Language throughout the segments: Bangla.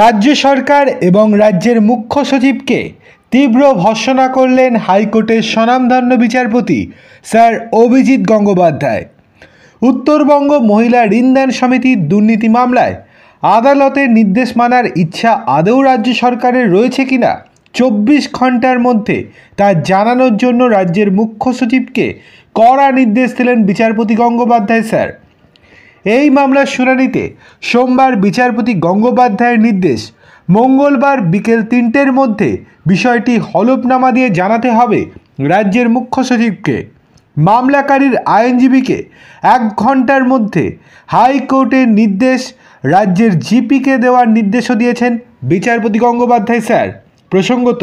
রাজ্য সরকার এবং রাজ্যের মুখ্য সচিবকে তীব্র ভর্সনা করলেন হাইকোর্টের স্বনামধন্য বিচারপতি স্যার অভিজিৎ গঙ্গোপাধ্যায় উত্তরবঙ্গ মহিলা ঋণদান সমিতির দুর্নীতি মামলায় আদালতের নির্দেশ মানার ইচ্ছা আদৌ রাজ্য সরকারের রয়েছে কিনা চব্বিশ ঘন্টার মধ্যে তা জানানোর জন্য রাজ্যের মুখ্য সচিবকে কড়া নির্দেশ দিলেন বিচারপতি গঙ্গোপাধ্যায় স্যার এই মামলার শুনানিতে সোমবার বিচারপতি গঙ্গোপাধ্যায়ের নির্দেশ মঙ্গলবার বিকেল তিনটের মধ্যে বিষয়টি হলফনামা দিয়ে জানাতে হবে রাজ্যের মুখ্য সচিবকে মামলাকারীর আইনজীবীকে এক ঘন্টার মধ্যে হাইকোর্টের নির্দেশ রাজ্যের জিপিকে দেওয়ার নির্দেশও দিয়েছেন বিচারপতি গঙ্গোপাধ্যায় স্যার প্রসঙ্গত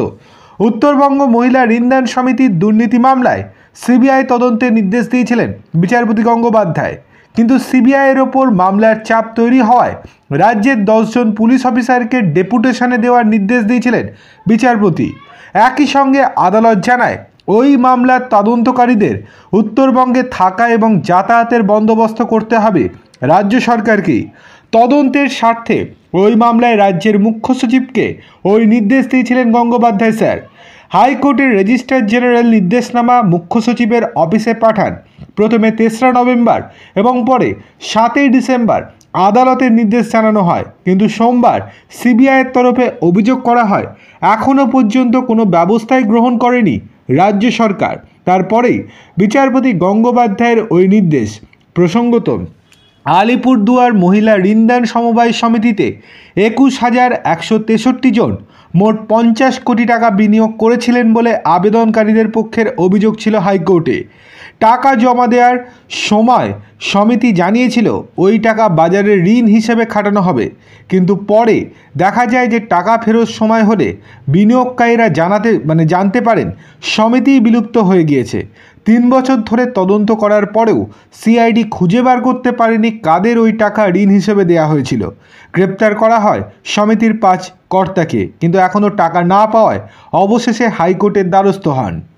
উত্তরবঙ্গ মহিলা ঋণদান সমিতির দুর্নীতি মামলায় সিবিআই তদন্তের নির্দেশ দিয়েছিলেন বিচারপতি গঙ্গোপাধ্যায় কিন্তু সিবিআইয়ের ওপর মামলার চাপ তৈরি হওয়ায় রাজ্যের দশজন পুলিশ অফিসারকে ডেপুটেশনে দেওয়ার নির্দেশ দিয়েছিলেন বিচারপতি একই সঙ্গে আদালত জানায় ওই মামলার তদন্তকারীদের উত্তরবঙ্গে থাকা এবং যাতায়াতের বন্দোবস্ত করতে হবে রাজ্য সরকারকেই তদন্তের স্বার্থে ওই মামলায় রাজ্যের মুখ্য সচিবকে ওই নির্দেশ দিয়েছিলেন গঙ্গোপাধ্যায় স্যার হাইকোর্টের রেজিস্ট্রার জেনারেল নির্দেশনামা মুখ্য সচিবের অফিসে পাঠান প্রথমে তেসরা নভেম্বর এবং পরে সাতই ডিসেম্বর আদালতের নির্দেশ জানানো হয় কিন্তু সোমবার সিবিআইয়ের তরফে অভিযোগ করা হয় এখনও পর্যন্ত কোনো ব্যবস্থাই গ্রহণ করেনি রাজ্য সরকার তারপরেই বিচারপতি গঙ্গোপাধ্যায়ের ওই নির্দেশ প্রসঙ্গত আলিপুরদুয়ার মহিলা ঋণদান সমবায় সমিতিতে একুশ হাজার একশো তেষট্টি জন মোট পঞ্চাশ কোটি টাকা বিনিয়োগ করেছিলেন বলে আবেদনকারীদের পক্ষের অভিযোগ ছিল হাইকোর্টে টাকা জমা দেওয়ার সময় সমিতি জানিয়েছিল ওই টাকা বাজারে ঋণ হিসেবে খাটানো হবে কিন্তু পরে দেখা যায় যে টাকা ফেরত সময় হলে বিনিয়োগকারীরা জানাতে মানে জানতে পারেন সমিতি বিলুপ্ত হয়ে গিয়েছে তিন বছর ধরে তদন্ত করার পরেও সিআইডি খুঁজে বার করতে পারেনি কাদের ওই টাকা ঋণ হিসেবে দেয়া হয়েছিল গ্রেপ্তার করা হয় সমিতির পাঁচ কর্তাকে কিন্তু এখনও টাকা না পাওয়ায় অবশেষে হাইকোর্টের দ্বারস্থ হন